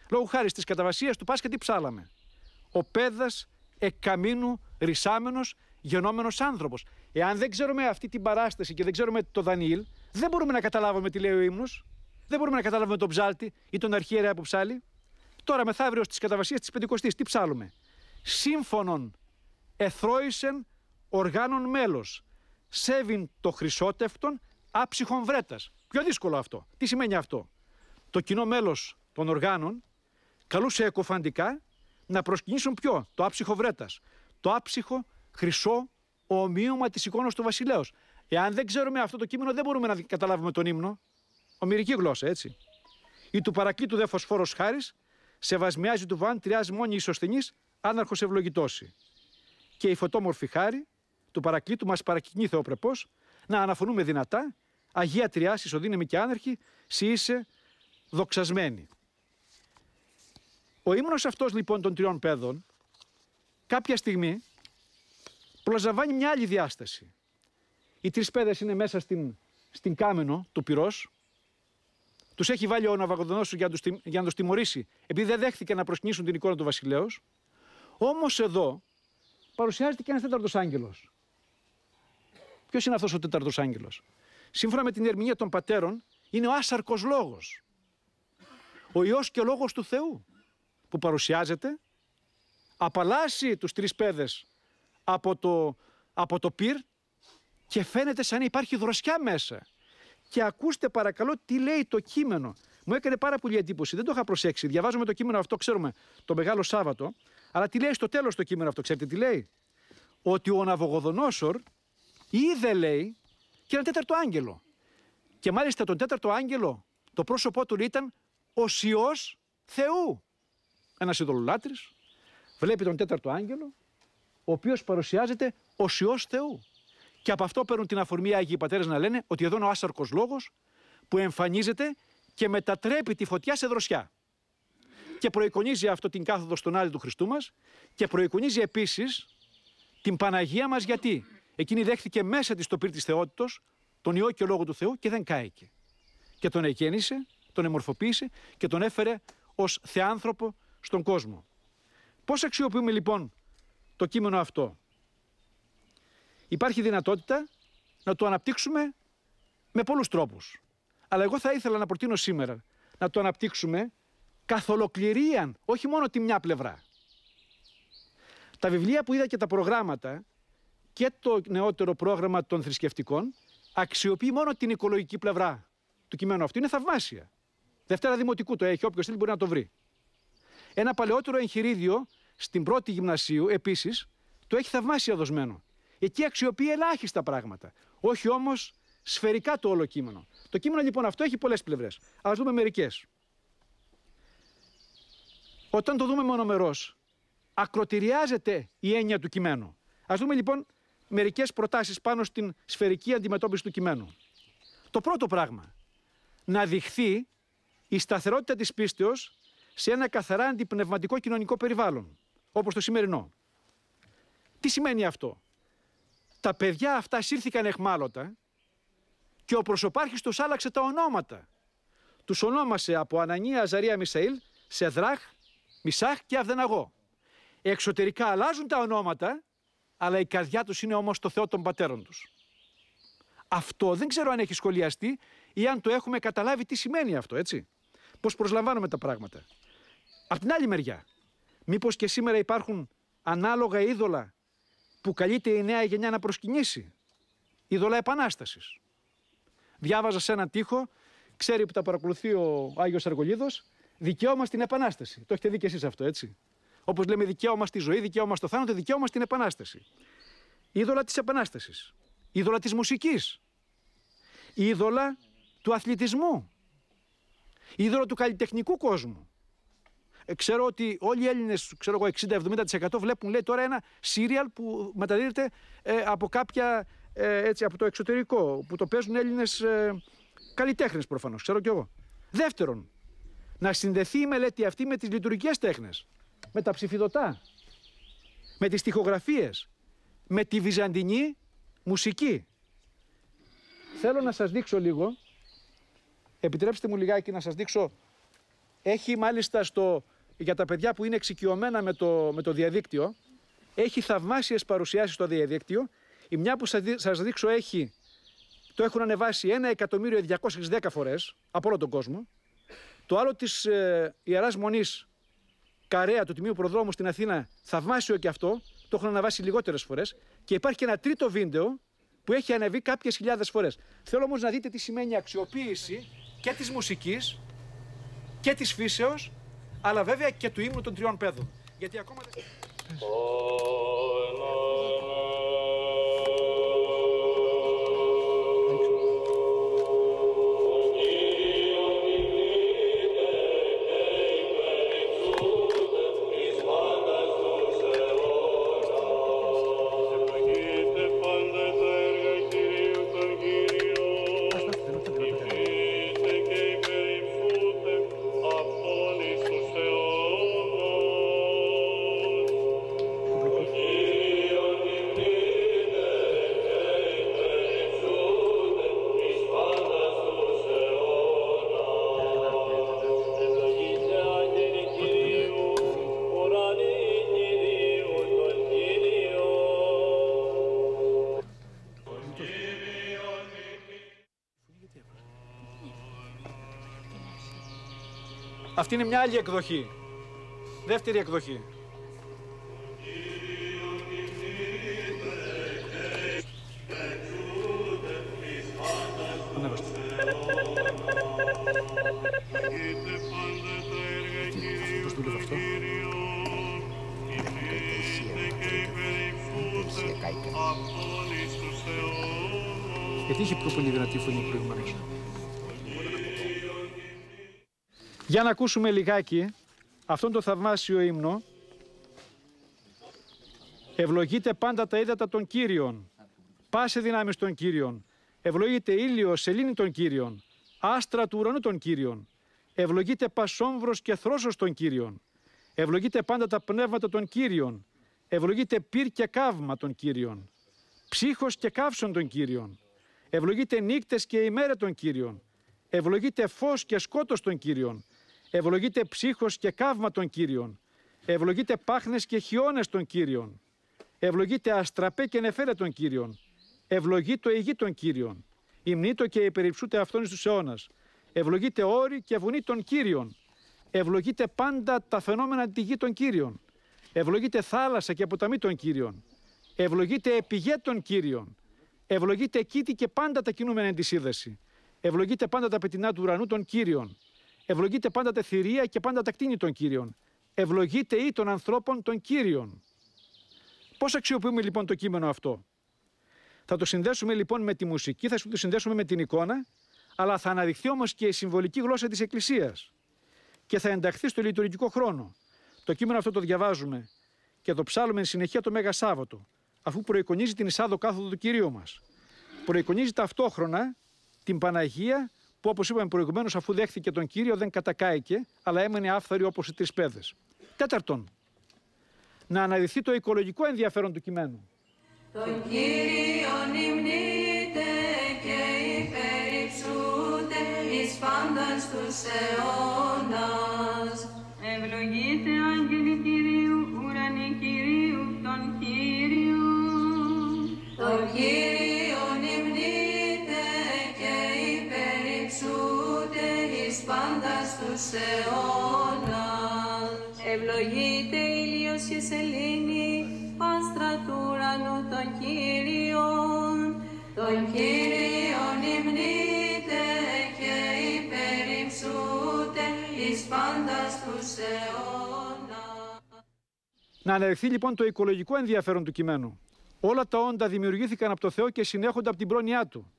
Λόγω χάρη τη καταβασία του Πάσχα τι ψάλαμε. Ο πέδας εκαμίνου ρησάμενος, γενόμενος άνθρωπος. Εάν δεν ξέρουμε αυτή την παράσταση και δεν ξέρουμε το Δανιήλ, δεν μπορούμε να καταλάβουμε τι λέει ο ύμνος. Δεν μπορούμε να καταλάβουμε τον ψάλτη ή τον αρχιερέα που ψάλει. Τώρα μεθαύριο στις καταβασίες της Πεντηκοστής, τι ψάλουμε. Σύμφωνον εθρόησεν οργάνων μέλος. Σέβην το χρυσότευτον άψυχον βρέτας. Πιο δύσκολο αυτό. Τι σημαίνει αυτό. Το κοινό μέλος των οργάνων καλούσε εκοφαντικά να προσκυνήσουν ποιο. Το άψυχο βρέτας. Το άψυχο χρυσό ομοίωμα της εικόνας του βασιλέως. Εάν δεν ξέρουμε αυτό το κείμενο, δεν μπορούμε να καταλάβουμε τον ύμνο. Ομυρική γλώσσα, έτσι. Ή του παρακλήτου δε φωσφόρος χάρης, σεβασμιάζει του βαν, τριάζει μόνη ισοστινή, άναρχο ευλογητώσει. Και η φωτόμορφη χάρη του παρακλήτου μα παρακινεί θεοπρεπώ να αναφωνούμε δυνατά Αγία Τριά, ισοδύναμη και άνερχη, είσαι δοξασμένη. Ο ύμνος αυτός λοιπόν των τριών παιδών κάποια στιγμή προσλαμβάνει μια άλλη διάσταση. Οι τρεις παιδες είναι μέσα στην, στην κάμενο του πυρός. Τους έχει βάλει ο Ναβαγοδονός για, για να τους τιμωρήσει επειδή δεν δέχθηκε να προσκυνήσουν την εικόνα του βασιλέως. Όμως εδώ παρουσιάζεται και ένας τέταρτος άγγελος. Ποιος είναι αυτός ο τέταρτος άγγελος σύμφωνα με την ερμηνεία των πατέρων, είναι ο άσαρκος λόγος. Ο Υιός και ο Λόγος του Θεού που παρουσιάζεται, απαλλάσσει τους τρεις παιδες από το, από το πυρ και φαίνεται σαν να υπάρχει δροσιά μέσα. Και ακούστε παρακαλώ τι λέει το κείμενο. Μου έκανε πάρα πολύ εντύπωση, δεν το είχα προσέξει. Διαβάζουμε το κείμενο αυτό, ξέρουμε, το Μεγάλο Σάββατο. Αλλά τι λέει στο τέλος το κείμενο αυτό, ξέρετε τι λέει. Ότι ο Ναβογοδονόσορ είδε λέει και ένα τέταρτο άγγελο. Και μάλιστα τον τέταρτο άγγελο το πρόσωπό του ήταν ο Θεού. Ένας ειδωλολάτρης βλέπει τον τέταρτο άγγελο, ο οποίος παρουσιάζεται ω Θεού. Και από αυτό παίρνουν την αφορμή οι Άγιοι Πατέρες να λένε ότι εδώ είναι ο άσαρκος λόγος που εμφανίζεται και μετατρέπει τη φωτιά σε δροσιά. Και προεικονίζει αυτό την κάθοδο στον άλλη του Χριστού μας και προεικονίζει επίσης την Παναγία μας γιατί εκείνη δέχτηκε μέσα της το πύρ της θεότητος, τον ιό και λόγο του Θεού και δεν κάηκε. Και τον εκένησε, τον εμορφοποίησε και τον έφερε ως θεάνθρωπο στον κόσμο. Πώς αξιοποιούμε λοιπόν το κείμενο αυτό, Υπάρχει δυνατότητα να το αναπτύξουμε με πολλούς τρόπους. Αλλά εγώ θα ήθελα να προτείνω σήμερα να το αναπτύξουμε καθ' ολοκληρίαν, όχι μόνο τη μια πλευρά. Τα βιβλία που είδα και τα προγράμματα και το νεότερο πρόγραμμα των θρησκευτικών αξιοποιεί μόνο την οικολογική πλευρά του κειμένου αυτού. Είναι θαυμάσια. Δευτέρα Δημοτικού το έχει, όποιος θέλει μπορεί να το βρει. Ένα παλαιότερο εγχειρίδιο στην πρώτη γυμνασίου επίσης το έχει θαυμάσια δοσμένο. Εκεί αξιοποιεί ελάχιστα πράγματα. Όχι όμως σφαιρικά το όλο κείμενο. Το κείμενο λοιπόν αυτό έχει πολλές πλευρές. Ας δούμε μερικές. Όταν το δούμε μονομερός, ακροτηριάζεται η έννοια του κειμένου. Ας δούμε λοιπόν μερικές προτάσεις πάνω στην σφαιρική αντιμετώπιση του κειμένου. Το πρώτο πράγμα, να δειχθεί η σταθερότητα της πίστεως σε ένα καθαρά αντιπνευματικό κοινωνικό περιβάλλον, όπως το σημερινό. Τι σημαίνει αυτό. Τα παιδιά αυτά σύρθηκαν εχμάλωτα και ο προσωπάρχης τους άλλαξε τα ονόματα. Τους ονόμασε από Ανανία Αζαρία Μισαήλ Σεδράχ, Μισάχ και Αυδεναγώ. Εξωτερικά αλλάζουν τα ονόματα αλλά η καρδιά τους είναι όμως το Θεό των πατέρων τους. Αυτό δεν ξέρω αν έχει σχολιαστεί ή αν το έχουμε καταλάβει τι σημαίνει αυτό, έτσι. Πώς προσλαμβάνουμε τα πράγματα. Απ' την άλλη μεριά, μήπως και σήμερα υπάρχουν ανάλογα είδωλα που καλείται η νέα γενιά να προσκυνήσει. Είδωλα επανάστασης. Διάβαζα σε έναν τοίχο, ξέρει που τα παρακολουθεί ο Άγιος Αργολίδος, δικαίωμα στην επανάσταση. Το έχετε δει και εσείς αυτό, έτσι. Όπως λέμε, δικαίωμα στη ζωή, δικαίωμα στο θάνατο, δικαίωμα στην επανάσταση. Είδωλα της επανάστασης. Είδωλα της μουσικής. Είδωλα του αθλητισμού. Είδωλα του καλλιτεχνικού κόσμου. Ε, ξέρω ότι όλοι οι Έλληνες, ξέρω εγώ, 60-70% βλέπουν, λέει τώρα, ένα σύριαλ που μεταδίδεται ε, από κάποια. Ε, έτσι, από το εξωτερικό, που το παίζουν Έλληνες ε, καλλιτέχνες προφανώς, ξέρω κι εγώ. Δεύτερον, να συνδεθεί η μελέτη αυτή με τις λειτουργικές τέχνες με τα ψηφιδωτά, με τις τοιχογραφίες, με τη βυζαντινή μουσική. Θέλω να σας δείξω λίγο, επιτρέψτε μου λιγάκι να σας δείξω, έχει μάλιστα στο, για τα παιδιά που είναι εξοικειωμένα με το, με το διαδίκτυο, έχει θαυμάσιες παρουσιάσεις στο διαδίκτυο, η μια που σας δείξω έχει, το έχουν ανεβάσει 1.210.000 φορές από όλο τον κόσμο, το άλλο της ε, Ιεράς Μονής καρέα του Τμήμου Προδρόμου στην Αθήνα, θαυμάσιο και αυτό, το έχουν αναβάσει λιγότερες φορές. Και υπάρχει και ένα τρίτο βίντεο που έχει ανεβεί κάποιες χιλιάδες φορές. Θέλω όμως να δείτε τι σημαίνει αξιοποίηση και της μουσικής και της φύσεως, αλλά βέβαια και του ύμνου των τριών παιδών. Γιατί ακόμα δεν. Αυτή είναι μια άλλη εκδοχή. Δεύτερη εκδοχή. Για να ακούσουμε λιγάκι αυτόν τον θαυμάσιο ύμνο. ευλογείτε πάντα τα ύδατα των Κύριων. Πάσε δυνάμεις των Κύριων. Ευλογείται ήλιο, σελήνη των Κύριων. Άστρα του ουρανού των Κύριων. ευλογείτε πασόμβρος και θρόσος των Κύριων. ευλογείτε πάντα τα πνεύματα των Κύριων. ευλογείτε πυρ και καύμα των Κύριων. Ψύχος και καύσον των Κύριων. Ευλογείται νύκτες και ημέρα των Κύριων. Ευλογείται φως και σκότος των Κύριων. Ευλογείται ψύχος και καύμα των Κύριων. Ευλογείται πάχνες και χιόνες των Κύριων. Ευλογείται αστραπέ και νεφέλε των Κύριων. Ευλογείται η γη των Κύριων. Υμνήτω και υπεριψούτε αυτόν εις τους αιώνας. Ευλογείται όρη και βουνή των Κύριων. Ευλογείται πάντα τα φαινόμενα τη γη των Κύριων. Ευλογείται θάλασσα και ποταμή των Κύριων. Ευλογείται επιγέ των Κύριων. Ευλογείται κήτη και πάντα τα κινούμενα εν τη σύνδεση. Ευλογείται πάντα τα πετεινά του ουρανού των Κύριων. Ευλογείται πάντα τα θηρία και πάντα τα κτίνη των κύριων. Ευλογείται ή των ανθρώπων των κύριων. Πώς αξιοποιούμε λοιπόν το κείμενο αυτό. Θα το συνδέσουμε λοιπόν με τη μουσική, θα το συνδέσουμε με την εικόνα, αλλά θα αναδειχθεί όμως και η συμβολική γλώσσα της Εκκλησίας και θα ενταχθεί στο λειτουργικό χρόνο. Το κείμενο αυτό το διαβάζουμε και το ψάλουμε εν συνεχεία το Μέγα Σάββατο, αφού προεικονίζει την εισάδο κάθοδο του κυρίου μας. Προεικονίζει ταυτόχρονα την Παναγία που όπως είπαμε προηγουμένως, αφού δέχθηκε τον κύριο, δεν κατακάηκε, αλλά έμενε άφθαρη όπως οι τρεις πέδες. Τέταρτον, να αναδειθεί το οικολογικό ενδιαφέρον του κειμένου. Τον κύριο νυμνείτε και υπερυψούτε εις πάντας τους αιώνας. Ευλογείτε άγγελοι Κυρίου, ουρανοί Κυρίου, τον Κύριο. Τον Κύριο Να αναδεχθεί λοιπόν το οικολογικό ενδιαφέρον του κειμένου. Όλα τα όντα δημιουργήθηκαν από το Θεό και συνέχονται από την πρόνοιά Του.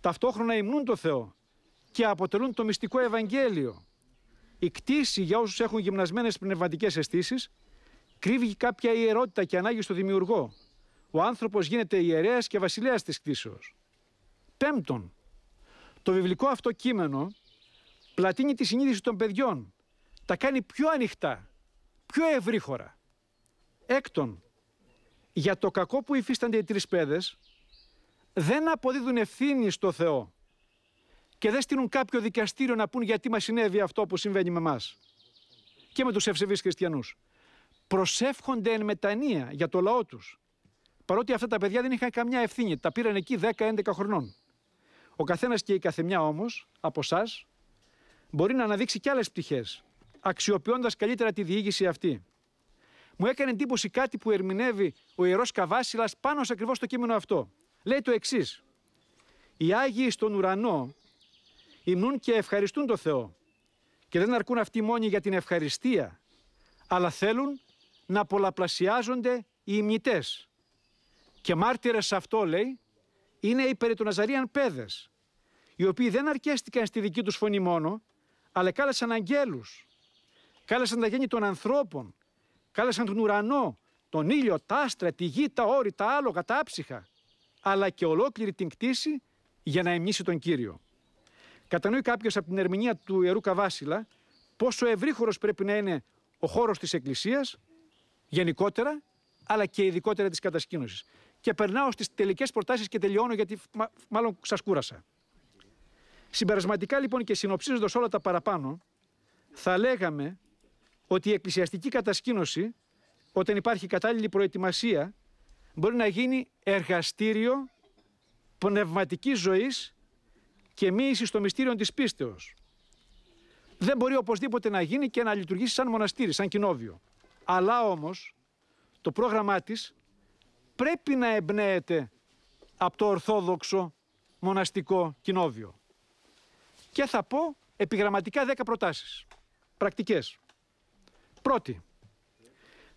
Ταυτόχρονα υμνούν το Θεό και αποτελούν το μυστικό Ευαγγέλιο η κτήση για όσους έχουν γυμνασμένες πνευματικές αισθήσεις κρύβει κάποια ιερότητα και ανάγκη στο δημιουργό. Ο άνθρωπος γίνεται ιερέας και βασιλέας της κτήσεως. Πέμπτον, το βιβλικό αυτό κείμενο πλατείνει τη συνείδηση των παιδιών, τα κάνει πιο ανοιχτά, πιο ευρύχωρα. Έκτον, για το κακό που υφίστανται οι τρεις παιδες, δεν αποδίδουν ευθύνη στο Θεό και δεν στείλουν κάποιο δικαστήριο να πούν γιατί μας συνέβη αυτό που συμβαίνει με εμά. Και με τους ευσεβείς χριστιανούς. Προσεύχονται εν μετανία για το λαό τους. Παρότι αυτά τα παιδιά δεν είχαν καμιά ευθύνη, τα πήραν εκεί 10-11 χρονών. Ο καθένας και η καθεμιά όμως από εσά μπορεί να αναδείξει κι άλλες πτυχές, αξιοποιώντας καλύτερα τη διήγηση αυτή. Μου έκανε εντύπωση κάτι που ερμηνεύει ο ιερός Καβάσιλας πάνω σε ακριβώς το κείμενο αυτό. Λέει το εξής. Οι άγιοι στον ουρανό υμνούν και ευχαριστούν το Θεό. Και δεν αρκούν αυτοί μόνοι για την ευχαριστία, αλλά θέλουν να πολλαπλασιάζονται οι υμνητές. Και μάρτυρες σε αυτό, λέει, είναι οι περί των Αζαρίαν πέδες, οι οποίοι δεν αρκέστηκαν στη δική τους φωνή μόνο, αλλά κάλεσαν αγγέλους, κάλεσαν τα γέννη των ανθρώπων, κάλεσαν τον ουρανό, τον ήλιο, τα άστρα, τη γη, τα όρη, τα άλογα, τα άψυχα, αλλά και ολόκληρη την κτήση για να εμνήσει τον Κύριο. Κατανοεί κάποιος από την ερμηνεία του ιερού Καβάσιλα πόσο ευρύχωρος πρέπει να είναι ο χώρος της Εκκλησίας γενικότερα, αλλά και ειδικότερα της κατασκήνωσης. Και περνάω στις τελικές προτάσεις και τελειώνω, γιατί μάλλον σας κούρασα. Συμπερασματικά λοιπόν και συνοψίζοντας όλα τα παραπάνω, θα λέγαμε ότι η εκκλησιαστική κατασκήνωση, όταν υπάρχει κατάλληλη προετοιμασία, μπορεί να γίνει εργαστήριο πνευματικής ζωής και μίηση στο μυστήριο της πίστεως. Δεν μπορεί οπωσδήποτε να γίνει και να λειτουργήσει σαν μοναστήρι, σαν κοινόβιο. Αλλά όμως το πρόγραμμά της πρέπει να εμπνέεται από το ορθόδοξο μοναστικό κοινόβιο. Και θα πω επιγραμματικά δέκα προτάσεις, πρακτικές. Πρώτη,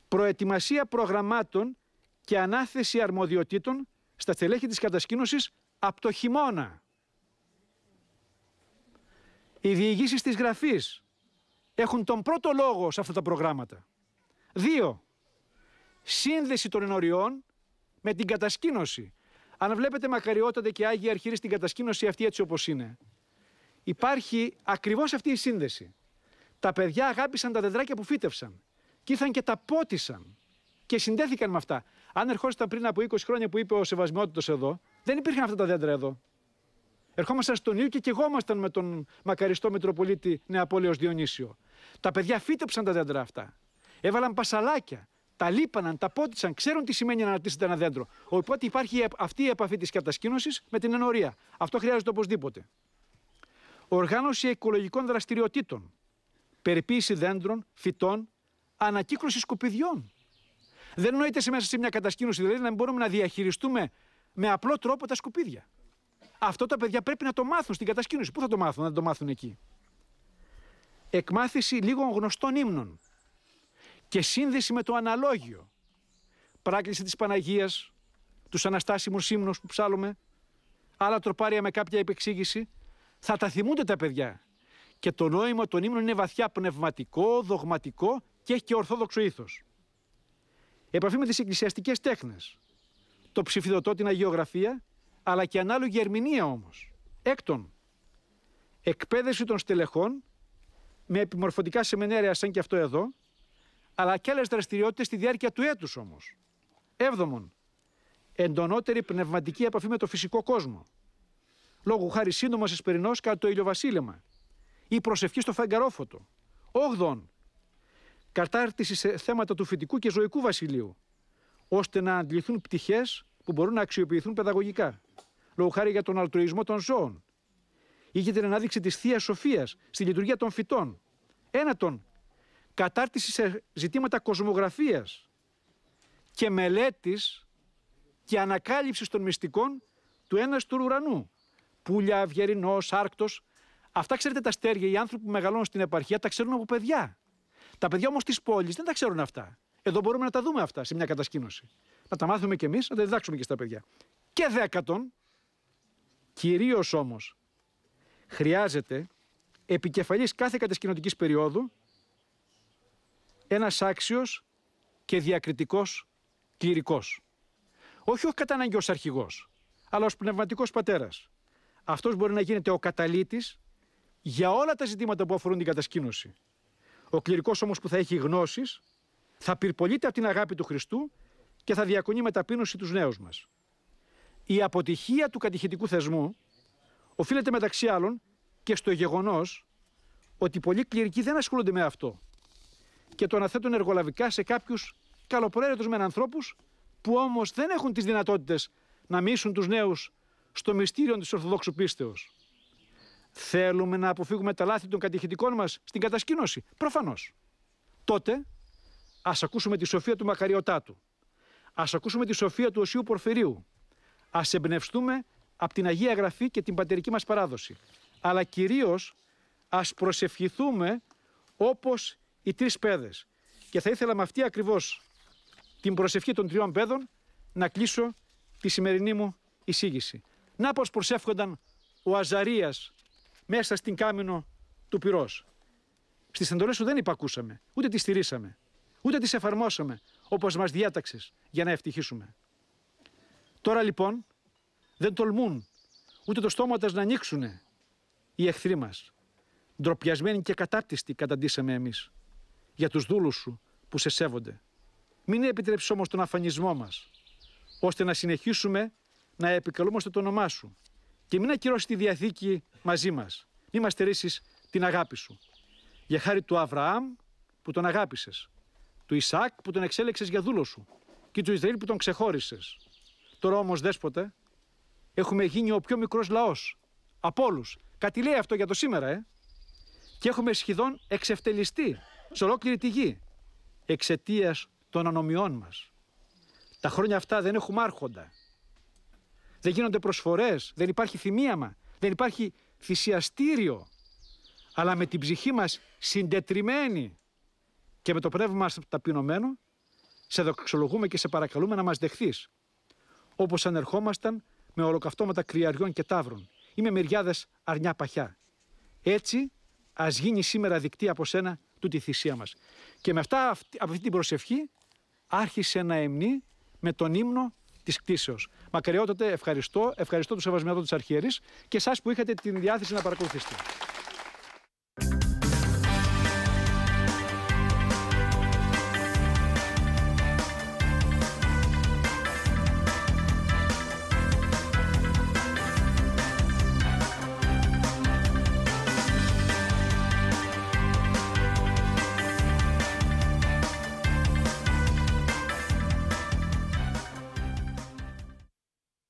προετοιμασία προγραμμάτων και ανάθεση αρμοδιοτήτων στα στελέχη της κατασκήνωσης από το χειμώνα. Οι διηγήσεις της γραφής έχουν τον πρώτο λόγο σε αυτά τα προγράμματα. Δύο, σύνδεση των ενοριών με την κατασκήνωση. Αν βλέπετε μακαριότατε και Άγιοι Αρχήρες στην κατασκήνωση αυτή έτσι όπως είναι. Υπάρχει ακριβώς αυτή η σύνδεση. Τα παιδιά αγάπησαν τα δεντράκια που φύτευσαν και ήρθαν και τα πότισαν και συνδέθηκαν με αυτά. Αν ερχόσασταν πριν από 20 χρόνια που είπε ο σεβασμιότητος εδώ, δεν υπήρχαν αυτά τα δέντρα εδώ. Ερχόμασταν στον Ιού και κεγόμασταν με τον μακαριστό Μητροπολίτη Νεαπόλεως Διονύσιο. Τα παιδιά φύτεψαν τα δέντρα αυτά. Έβαλαν πασαλάκια. Τα λείπαναν, τα πότισαν, ξέρουν τι σημαίνει να αναπτύσσεται ένα δέντρο. Οπότε υπάρχει αυτή η επαφή της κατασκήνωσης με την ενορία. Αυτό χρειάζεται οπωσδήποτε. Οργάνωση οικολογικών δραστηριοτήτων. Περιποίηση δέντρων, φυτών, ανακύκλωση σκουπιδιών. Δεν νοείται σε μέσα σε μια κατασκήνωση δηλαδή να μπορούμε να διαχειριστούμε με απλό τρόπο τα σκουπίδια. Αυτό τα παιδιά πρέπει να το μάθουν στην κατασκήνωση. Πού θα το μάθουν, να το μάθουν εκεί. Εκμάθηση λίγων γνωστών ύμνων και σύνδεση με το αναλόγιο. Πράκληση της Παναγίας, τους αναστάσιμους ύμνους που ψάλλουμε. άλλα τροπάρια με κάποια επεξήγηση, θα τα θυμούνται τα παιδιά. Και το νόημα των ύμνων είναι βαθιά πνευματικό, δογματικό και έχει και ορθόδοξο ήθος. Επαφή με τις εκκλησιαστικές τέχνες, το ψηφιδωτό, την αγιογραφία αλλά και ανάλογη ερμηνεία όμως. Έκτον, εκπαίδευση των στελεχών με επιμορφωτικά σεμινάρια σαν και αυτό εδώ, αλλά και άλλες δραστηριότητες στη διάρκεια του έτους όμως. Έβδομον, εντονότερη πνευματική επαφή με το φυσικό κόσμο. Λόγω χάρη σύντομα εσπερινό κατά το ηλιοβασίλεμα. Η προσευχή στο φαγκαρόφωτο. Όγδον, κατάρτιση σε θέματα του φοιτικού και ζωικού βασιλείου, ώστε να αντιληφθούν πτυχές που μπορούν να αξιοποιηθούν παιδαγωγικά λόγω χάρη για τον αλτρουισμό των ζώων. Είχε την ανάδειξη της Θεία Σοφίας στη λειτουργία των φυτών. Ένατον, κατάρτιση σε ζητήματα κοσμογραφίας και μελέτης και ανακάλυψης των μυστικών του ένας του ουρανού. Πούλια, Αυγερινό, Άρκτος. Αυτά ξέρετε τα αστέρια, οι άνθρωποι που μεγαλώνουν στην επαρχία τα ξέρουν από παιδιά. Τα παιδιά όμως της πόλης δεν τα ξέρουν αυτά. Εδώ μπορούμε να τα δούμε αυτά σε μια κατασκήνωση. Να τα μάθουμε κι εμείς, να τα διδάξουμε και στα παιδιά. Και δέκατον, Κυρίως όμως χρειάζεται επικεφαλής κάθε κατεσκηνωτικής περίοδου ένας άξιος και διακριτικός κληρικός. Όχι ο καταναγκαίος αρχηγός, αλλά ως πνευματικός πατέρας. Αυτός μπορεί να γίνεται ο καταλήτης για όλα τα ζητήματα που αφορούν την κατασκήνωση. Ο κληρικός όμως που θα έχει γνώσεις θα πυρπολείται από την αγάπη του Χριστού και θα διακονεί με ταπείνωση τους νέους μας. Η αποτυχία του κατηχητικού θεσμού οφείλεται μεταξύ άλλων και στο γεγονός ότι πολλοί κληρικοί δεν ασχολούνται με αυτό και το αναθέτουν εργολαβικά σε κάποιους καλοπροαίρετους με ανθρώπους που όμως δεν έχουν τις δυνατότητες να μίσουν τους νέους στο μυστήριο της Ορθοδόξου Πίστεως. Θέλουμε να αποφύγουμε τα λάθη των κατηχητικών μας στην κατασκήνωση. Προφανώς. Τότε ας ακούσουμε τη σοφία του Μακαριωτάτου. Ας ακούσουμε τη σοφία του Οσίου Πορφυρίου. Ας εμπνευστούμε από την Αγία Γραφή και την πατερική μας παράδοση. Αλλά κυρίως ας προσευχηθούμε όπως οι τρεις πέδες. Και θα ήθελα με αυτή ακριβώς την προσευχή των τριών πέδων να κλείσω τη σημερινή μου εισήγηση. Να πως προσεύχονταν ο Αζαρίας μέσα στην κάμινο του πυρός. Στις εντολές σου δεν υπακούσαμε, ούτε τις στηρίσαμε, ούτε τις εφαρμόσαμε όπως μας διάταξες για να ευτυχίσουμε. Τώρα λοιπόν δεν τολμούν ούτε το στόμα να ανοίξουν οι εχθροί μας. Ντροπιασμένοι και κατάπτυστοι καταντήσαμε εμείς για τους δούλους σου που σε σέβονται. Μην επιτρέψεις όμως τον αφανισμό μας, ώστε να συνεχίσουμε να επικαλούμαστε το όνομά σου και μην ακυρώσεις τη Διαθήκη μαζί μας. Μην μας στερήσεις την αγάπη σου. Για χάρη του Αβραάμ που τον αγάπησες, του Ισαάκ που τον εξέλεξες για δούλο σου και του Ισραήλ που τον ξεχώρισες. Τώρα όμως δέσποτε, έχουμε γίνει ο πιο μικρός λαός από όλους. Κάτι λέει αυτό για το σήμερα, ε. Και έχουμε σχεδόν εξευτελιστεί σε ολόκληρη τη γη εξαιτίας των ανομιών μας. Τα χρόνια αυτά δεν έχουμε άρχοντα. Δεν γίνονται προσφορές, δεν υπάρχει θυμίαμα, δεν υπάρχει θυσιαστήριο. Αλλά με την ψυχή μας συντετριμένη και με το πνεύμα μας ταπεινωμένο, σε δοξολογούμε και σε παρακαλούμε να μας δεχθείς όπως ανερχόμασταν με ολοκαυτώματα κρυαριών και τάβρων ή με μυριάδες αρνιά παχιά. Έτσι, ας γίνει σήμερα δεκτή από σένα τούτη η θυσία μας. Και με αυτά, από αυτή την προσευχή, άρχισε να εμνεί με τον ύμνο της κτήσεω. Μακαριότατε ευχαριστώ, ευχαριστώ του Σεβασμιώτε της Αρχιερής και εσά που είχατε την διάθεση να παρακολουθήσετε.